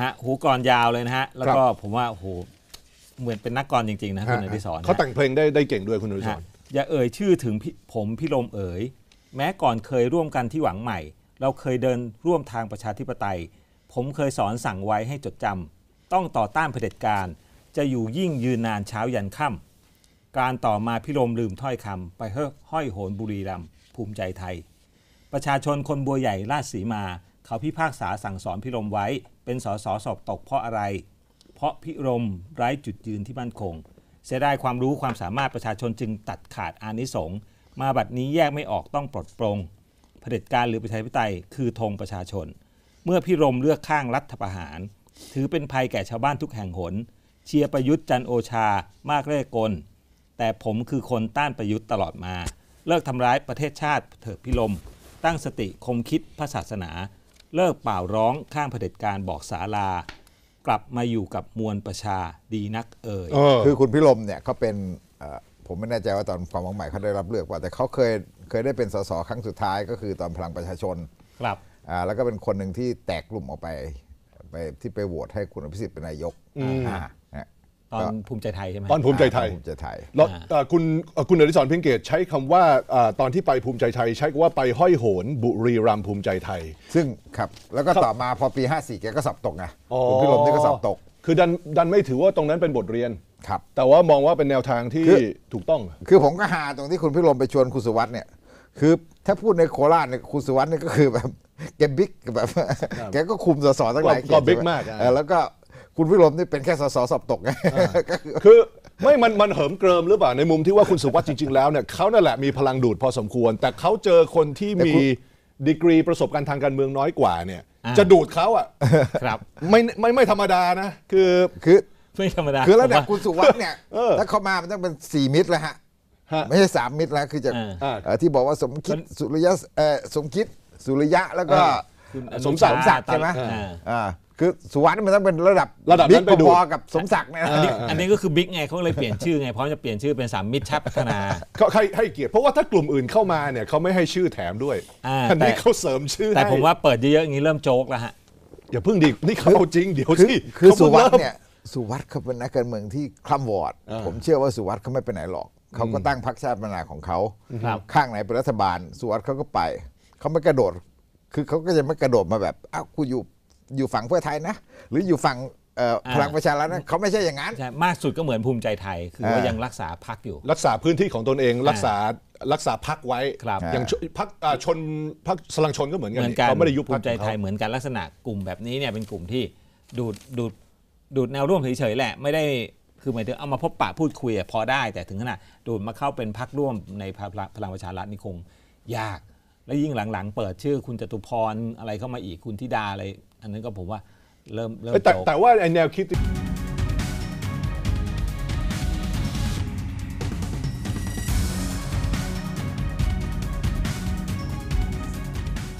ฮะ หูกรยาวเลยนะฮะ แล้วก็ผมว่าโหเหมือนเป็นนักกรจริง ๆนะคุณอดิศรเขาแต่งเพลงได้ได้เก่งด้วยคุณอดิศรอย่าเอ่ยชื่อถึงผมพี่ลมเอ๋ยแม้ก่อนเคยร่วมกันที่หวังใหม่ เราเคยเดินร่วมทางประชาธิปไตย ผมเคยสอนสั่งไว้ให้จดจำ ต้องต่อต้านเผด็จการ จะอยู่ยิ่งยืนนานเช้ายันค่ำ การต่อมาพิรมลืมถ้อยคำไปเห้อยโหนบุรีรัมภูมิใจไทย ประชาชนคนบัวใหญ่ราชสีมาเขาพิพากษาสั่งสอนพิรมไว้เป็นสสสอบตกเพราะอะไร เพราะพิรมไร้จุดยืนที่มั่นคง เสียดายความรู้ความสามารถประชาชนจึงตัดขาดอานิสง มาบัดนี้แยกไม่ออกต้องปลดปรงเผด็จการหรือประชาธิปไตยคือธงประชาชน เมื่อพิรมเลือกข้างรัฐประหาร ถือเป็นภัยแก่ชาวบ้านทุกแห่งหน เชียร์ประยุทธ์จันโอชามากเร่กล แต่ผมคือคนต้านประยุทธ์ตลอดมา เลิกทำร้ายประเทศชาติเถิดพิรมตั้งสติคมคิดพระศาสนาเลิกเป่าร้องข้างเผด็จการบอกสาลากลับมาอยู่กับมวลประชาดีนักเอ่ยคือคุณพิรมเนี่ยเขาเป็นผมไม่แน่ใจว่าตอนความหวังใหม่เขาได้รับเลือกว่า แต่เขาเคยเคยได้เป็นสสครั้งสุดท้ายก็คือตอนพลังประชาชนครับแล้วก็เป็นคนหนึ่งที่แตกกลุ่มออกไป ไปที่ไปโหวตให้คุณอภิสิทธิ์เป็นนายกอ่าตอนภูมิใจไทย ใช่ไหมตอนภูมิใจไทยภูมิใจไทยแล้วคุณคุณอริสรเพ่งเกตใช้คำว่าตอนที่ไปภูมิใจไทย ใช้คำว่าไปห้อยโหน บุรีรัมภูมิใจไทย ซึ่งครับแล้วก็ต่อมาพอปี54แกก็สับตกไงคุณพิรมนี่ก็สับตก คือดันดันไม่ถือว่าตรงนั้นเป็นบทเรียนครับ แต่ว่ามองว่าเป็นแนวทางที่ถูกต้อง คือผมก็หาตรงที่คุณพิรมไปชวนคุณสุวัสด์เนี่ยคือ ถ้าพูดในโคราชเนี่ยคุณสุวัสด์เนี่ยก็คือแบบแกบิ๊กแบบแกก็คุมสสตั้งหลายก็บิ๊กมากแล้วก็คุณวิรมนี่เป็นแค่สสสอบตกไง คือไม่มันมันเหิมเกริมหรือเปล่า ในมุมที่ว่าคุณสุวัสด์จริงๆแล้วเนี่ยเขานั่นแหละมีพลังดูดพอสมควร แต่เขาเจอคนที่มีดีกรีประสบการณ์ทางการเมืองน้อยกว่าเนี่ย จะดูดเขาอ่ะครับไม่ไม่ไม่ธรรมดานะ คือคือไม่ธรรมดาคือแลเนี่ยคุณสุวัสด์เนี่ย ถ้าเขามามันต้องเป็นสี่มิตรแล้วฮะไม่ใช่สามมิตรแล้วคือจะที่บอกว่าสมคิดสุริยะสมคิดสุริยะแล้วก็สมศักดิ์ใช่ไหมอ่าอ่าคือสุวรรณมันต้องเป็นระดับระดับน้ปบิ๊กพอๆกับสมศักดิ์เนี่ยอันนี้ก็คือบิ๊กไงเขาเลยเปลี่ยนชื่อไงเพราะจะเปลี่ยนชื่อเป็นสามมิตรชาติพัฒนาเขาให้ให้เกียรติเพราะว่าถ้ากลุ่มอื่นเข้ามาเนี่ยเขาไม่ให้ชื่อแถมด้วยอ่าันนี้แต่เขาเสริมชื่อแต่ผมว่าเปิดเยอะๆอย่างนี้เริ่มโจกแล้วฮะอย่าเพิ่งดินี่เขาจริงเดี๋ยวที่สิคือสุวัสริ์เนี่ยสุวัสด์เขาเป็นนักการเมืองที่คล่ำวอดผมเชื่อว่าสุวัสด์เขาไม่ไปไหนหรอกเขาก็ตั้งพรรคชาติพัฒนาของเขาข้างไหนเป็นรัฐบาลสุวัสด์เขาก็ไปเขาไม่กระโดดคือเขาก็จะไม่กระโดดมาแบบอ้าวคุณอยู่อยู่ฝั่งเพื่อไทยนะ หรืออยู่ฝั่งพลังประชารัฐนะเขาไม่ใช่อย่างนั้นมากสุดก็เหมือนภูมิใจไทยคือว่ายังรักษาพักอยู่ รักษาพื้นที่ของตนเองรักษารักษาพักไว้ครับอย่างพักชนพักสลังชนก็เหมือนกันเขาไม่ได้ยุบภูมิใจไทยเหมือนกันลักษณะกลุ่มแบบนี้เนี่ยเป็นกลุ่มที่ดูดดูดดูดแนวร่วมเฉยๆแหละไม่ได้คือหมายถึงเอามาพบปะพูดคุยพอได้แต่ถึงขนาดดูดมาเข้าเป็นพักร่วมในพลังประชารัฐนี่คงยากแล้วยิ่งหลังๆ เปิดชื่อคุณจตุพรอะไรเข้ามาอีกคุณธิดาอะไร อันนั้นก็ผมว่าเริ่มเริ่มแต่โตแต่ว่าไอแนวคิด